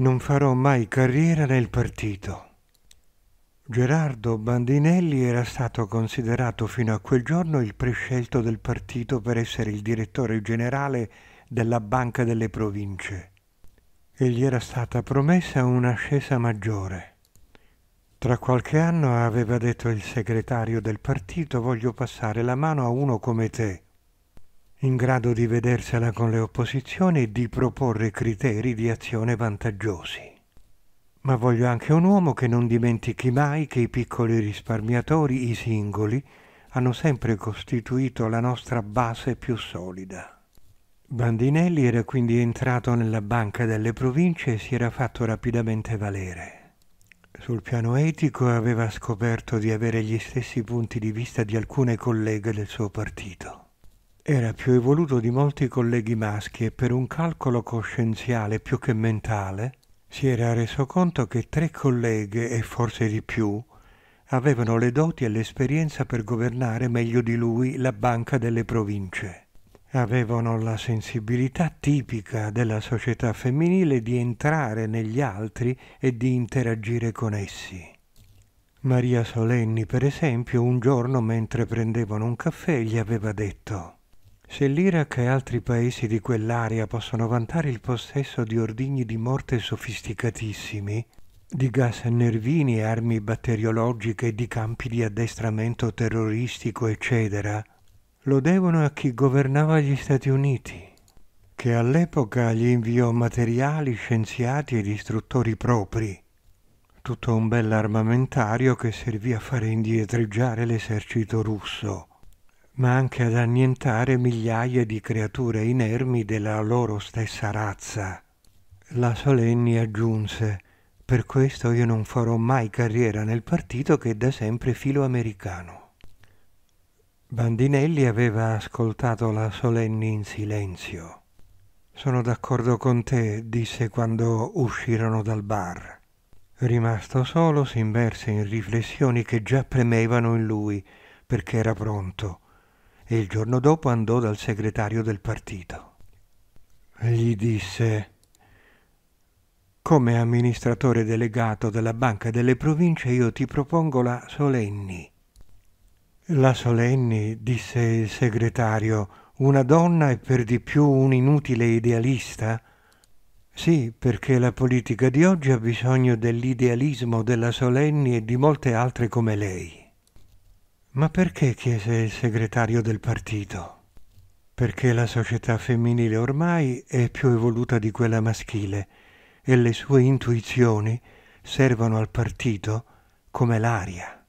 non farò mai carriera nel partito. Gerardo Bandinelli era stato considerato fino a quel giorno il prescelto del partito per essere il direttore generale della Banca delle Province e gli era stata promessa un'ascesa maggiore. Tra qualche anno aveva detto il segretario del partito voglio passare la mano a uno come te, in grado di vedersela con le opposizioni e di proporre criteri di azione vantaggiosi. Ma voglio anche un uomo che non dimentichi mai che i piccoli risparmiatori, i singoli, hanno sempre costituito la nostra base più solida. Bandinelli era quindi entrato nella banca delle province e si era fatto rapidamente valere. Sul piano etico aveva scoperto di avere gli stessi punti di vista di alcune colleghe del suo partito. Era più evoluto di molti colleghi maschi e per un calcolo coscienziale più che mentale si era reso conto che tre colleghe e forse di più avevano le doti e l'esperienza per governare meglio di lui la banca delle province. Avevano la sensibilità tipica della società femminile di entrare negli altri e di interagire con essi. Maria Solenni, per esempio, un giorno mentre prendevano un caffè gli aveva detto se l'Iraq e altri paesi di quell'area possono vantare il possesso di ordigni di morte sofisticatissimi, di gas nervini, e armi batteriologiche, di campi di addestramento terroristico, eccetera, lo devono a chi governava gli Stati Uniti, che all'epoca gli inviò materiali, scienziati e distruttori propri, tutto un bell'armamentario che servì a fare indietreggiare l'esercito russo ma anche ad annientare migliaia di creature inermi della loro stessa razza. La Solenni aggiunse per questo io non farò mai carriera nel partito che è da sempre filoamericano. Bandinelli aveva ascoltato la Solenni in silenzio. Sono d'accordo con te, disse quando uscirono dal bar. Rimasto solo, si immerse in riflessioni che già premevano in lui, perché era pronto e il giorno dopo andò dal segretario del partito. Gli disse come amministratore delegato della Banca delle Province io ti propongo la Solenni. La Solenni, disse il segretario, una donna e per di più un inutile idealista? Sì, perché la politica di oggi ha bisogno dell'idealismo della Solenni e di molte altre come lei. Ma perché chiese il segretario del partito? Perché la società femminile ormai è più evoluta di quella maschile e le sue intuizioni servono al partito come l'aria.